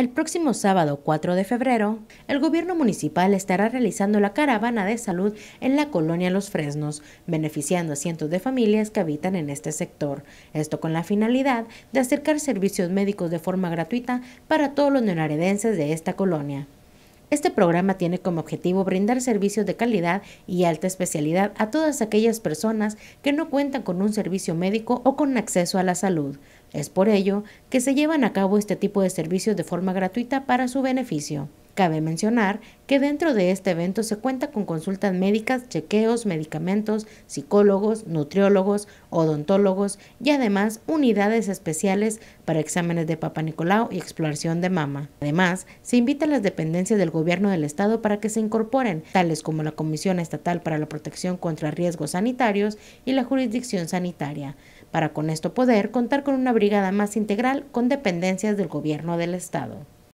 El próximo sábado 4 de febrero, el gobierno municipal estará realizando la caravana de salud en la colonia Los Fresnos, beneficiando a cientos de familias que habitan en este sector. Esto con la finalidad de acercar servicios médicos de forma gratuita para todos los neonaredenses de esta colonia. Este programa tiene como objetivo brindar servicios de calidad y alta especialidad a todas aquellas personas que no cuentan con un servicio médico o con acceso a la salud. Es por ello que se llevan a cabo este tipo de servicios de forma gratuita para su beneficio. Cabe mencionar que dentro de este evento se cuenta con consultas médicas, chequeos, medicamentos, psicólogos, nutriólogos, odontólogos y además unidades especiales para exámenes de Papa Nicolau y exploración de mama. Además, se invita a las dependencias del gobierno del estado para que se incorporen, tales como la Comisión Estatal para la Protección contra Riesgos Sanitarios y la Jurisdicción Sanitaria, para con esto poder contar con una brigada más integral con dependencias del gobierno del estado.